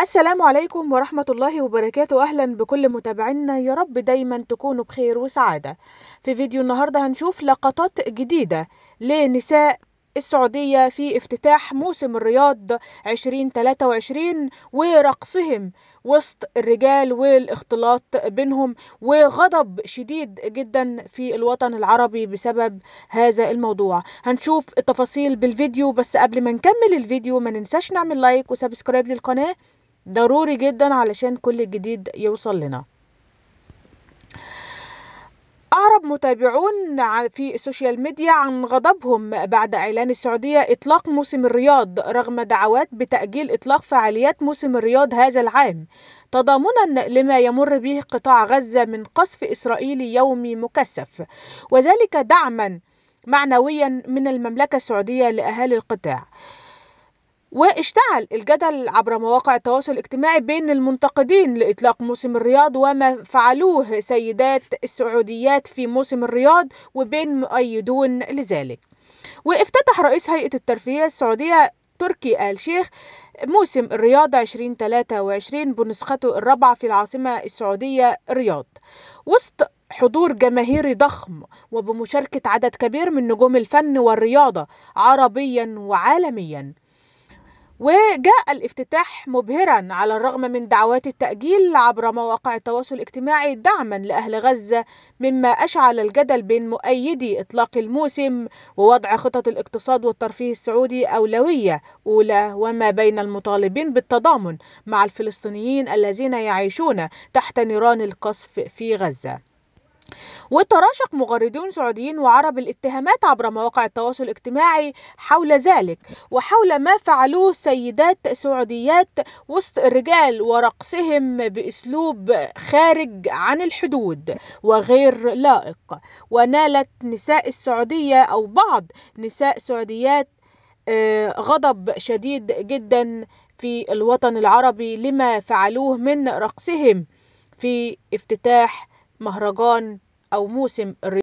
السلام عليكم ورحمة الله وبركاته أهلا بكل متابعينا يا رب دايما تكونوا بخير وسعادة في فيديو النهاردة هنشوف لقطات جديدة لنساء السعودية في افتتاح موسم الرياض 2023 ورقصهم وسط الرجال والاختلاط بينهم وغضب شديد جدا في الوطن العربي بسبب هذا الموضوع هنشوف التفاصيل بالفيديو بس قبل ما نكمل الفيديو ما ننساش نعمل لايك وسبسكرايب للقناة ضروري جدا علشان كل الجديد يوصل لنا أعرب متابعون في السوشيال ميديا عن غضبهم بعد إعلان السعودية إطلاق موسم الرياض رغم دعوات بتأجيل إطلاق فعاليات موسم الرياض هذا العام تضامنا لما يمر به قطاع غزة من قصف إسرائيلي يومي مكثف وذلك دعما معنويا من المملكة السعودية لأهالي القطاع واشتعل الجدل عبر مواقع التواصل الاجتماعي بين المنتقدين لإطلاق موسم الرياض وما فعلوه سيدات السعوديات في موسم الرياض وبين مؤيدون لذلك وافتتح رئيس هيئة الترفيه السعودية تركي آل شيخ موسم الرياض 2023 بنسخته الرابعة في العاصمة السعودية الرياض وسط حضور جماهيري ضخم وبمشاركة عدد كبير من نجوم الفن والرياضة عربيا وعالميا وجاء الافتتاح مبهرا على الرغم من دعوات التأجيل عبر مواقع التواصل الاجتماعي دعما لأهل غزة مما أشعل الجدل بين مؤيدي إطلاق الموسم ووضع خطط الاقتصاد والترفيه السعودي أولوية أولى وما بين المطالبين بالتضامن مع الفلسطينيين الذين يعيشون تحت نيران القصف في غزة وتراشق مغردون سعوديين وعرب الاتهامات عبر مواقع التواصل الاجتماعي حول ذلك وحول ما فعلوه سيدات سعوديات وسط الرجال ورقصهم بأسلوب خارج عن الحدود وغير لائق ونالت نساء السعودية أو بعض نساء سعوديات آه، غضب شديد جدا في الوطن العربي لما فعلوه من رقصهم في افتتاح مهرجان أو موسم الرياضة